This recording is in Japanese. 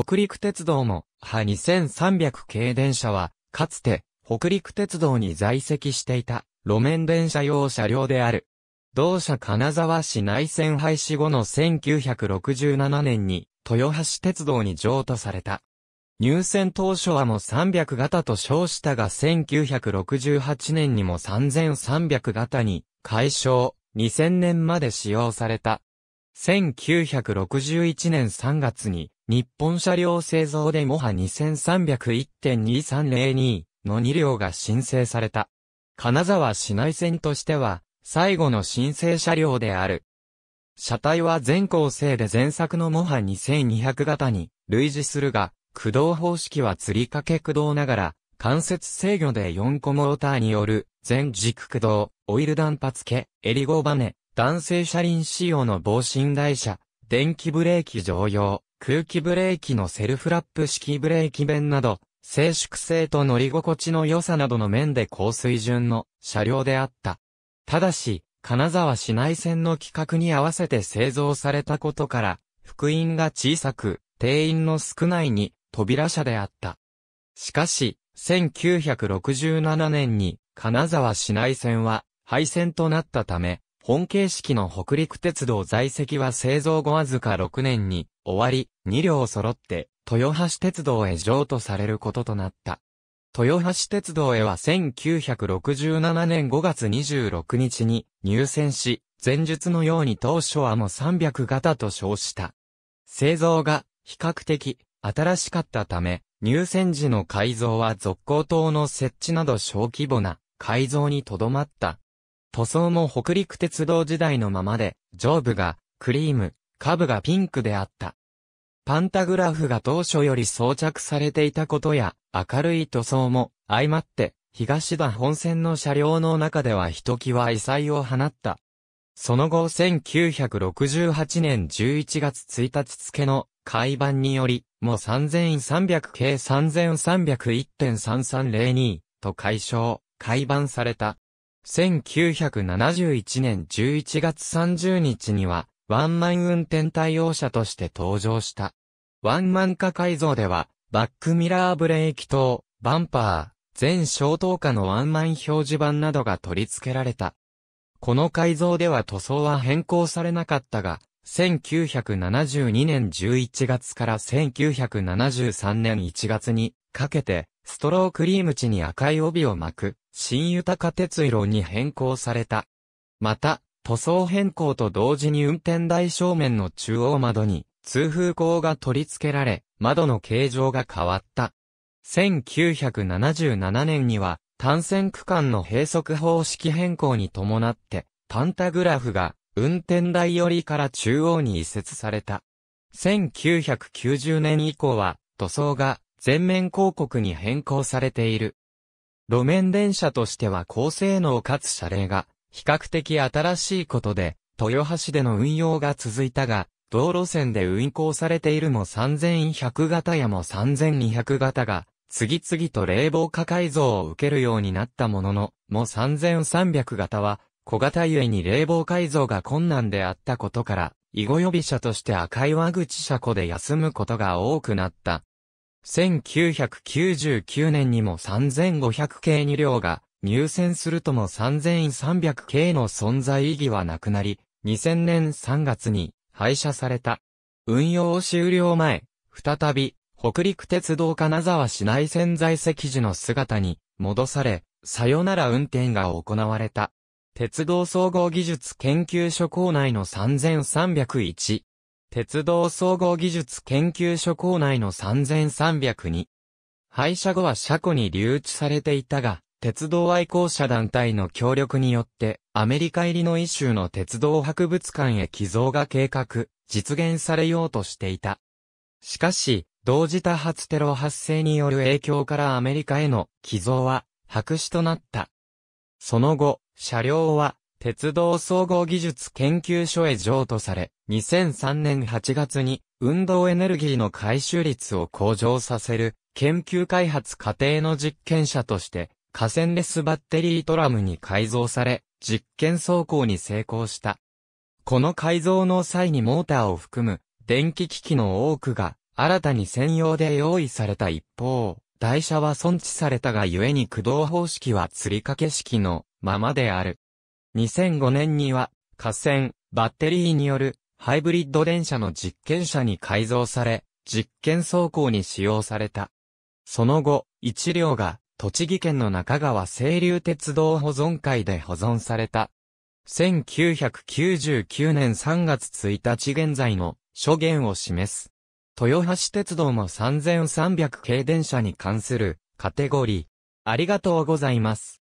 北陸鉄道も、は2300系電車は、かつて、北陸鉄道に在籍していた、路面電車用車両である。同社金沢市内線廃止後の1967年に、豊橋鉄道に譲渡された。入線当初はも300型と称したが1968年にも3300型に解消、2000年まで使用された。1961年3月に、日本車両製造でモハ2301.2302の2両が申請された。金沢市内線としては、最後の申請車両である。車体は全構成で前作のモハ2200型に類似するが、駆動方式は吊り掛け駆動ながら、関節制御で4個モーターによる、全軸駆動、オイル断髪系、エリゴバネ、男性車輪仕様の防振台車、電気ブレーキ常用、空気ブレーキのセルフラップ式ブレーキ弁など、静粛性と乗り心地の良さなどの面で高水準の車両であった。ただし、金沢市内線の規格に合わせて製造されたことから、福音が小さく、定員の少ないに、扉車であった。しかし、1967年に、金沢市内線は、廃線となったため、本形式の北陸鉄道在籍は製造後わずか6年に終わり、2両揃って豊橋鉄道へ譲渡されることとなった。豊橋鉄道へは1967年5月26日に入線し、前述のように当初はもう300型と称した。製造が比較的新しかったため、入線時の改造は続行塔の設置など小規模な改造にとどまった塗装も北陸鉄道時代のままで、上部がクリーム、下部がピンクであった。パンタグラフが当初より装着されていたことや、明るい塗装も相まって、東田本線の車両の中ではひときわ異彩を放った。その後1968年11月1日付の改版により、もう3300 k 3301.3302と解消、改版された。1971年11月30日には、ワンマン運転対応車として登場した。ワンマン化改造では、バックミラーブレーキ灯、バンパー、全消灯下のワンマン表示板などが取り付けられた。この改造では塗装は変更されなかったが、1972年11月から1973年1月にかけてストロークリーム地に赤い帯を巻く、新豊か鉄色に変更された。また、塗装変更と同時に運転台正面の中央窓に、通風口が取り付けられ、窓の形状が変わった。1977年には、単線区間の閉塞方式変更に伴って、パンタグラフが、運転台寄りから中央に移設された。1990年以降は、塗装が全面広告に変更されている。路面電車としては高性能かつ車齢が比較的新しいことで、豊橋での運用が続いたが、道路線で運行されているも3100型やも3200型が、次々と冷房化改造を受けるようになったものの、も3300型は、小型ゆえに冷房改造が困難であったことから、囲碁予備車として赤い輪口車庫で休むことが多くなった。1999年にも3500系2両が入選するとも3300系の存在意義はなくなり、2000年3月に廃車された。運用終了前、再び、北陸鉄道金沢市内線在籍時の姿に戻され、さよなら運転が行われた。鉄道総合技術研究所構内の3301鉄道総合技術研究所構内の3 3 0 2に、廃車後は車庫に留置されていたが、鉄道愛好者団体の協力によって、アメリカ入りのイ州の鉄道博物館へ寄贈が計画、実現されようとしていた。しかし、同時多発テロ発生による影響からアメリカへの寄贈は、白紙となった。その後、車両は、鉄道総合技術研究所へ譲渡され、2003年8月に運動エネルギーの回収率を向上させる研究開発過程の実験者として河川レスバッテリートラムに改造され、実験走行に成功した。この改造の際にモーターを含む電気機器の多くが新たに専用で用意された一方、台車は損置されたがゆえに駆動方式は吊り掛け式のままである。2005年には、架線、バッテリーによるハイブリッド電車の実験車に改造され、実験走行に使用された。その後、1両が栃木県の中川清流鉄道保存会で保存された。1999年3月1日現在の諸言を示す。豊橋鉄道も3300系電車に関するカテゴリー。ありがとうございます。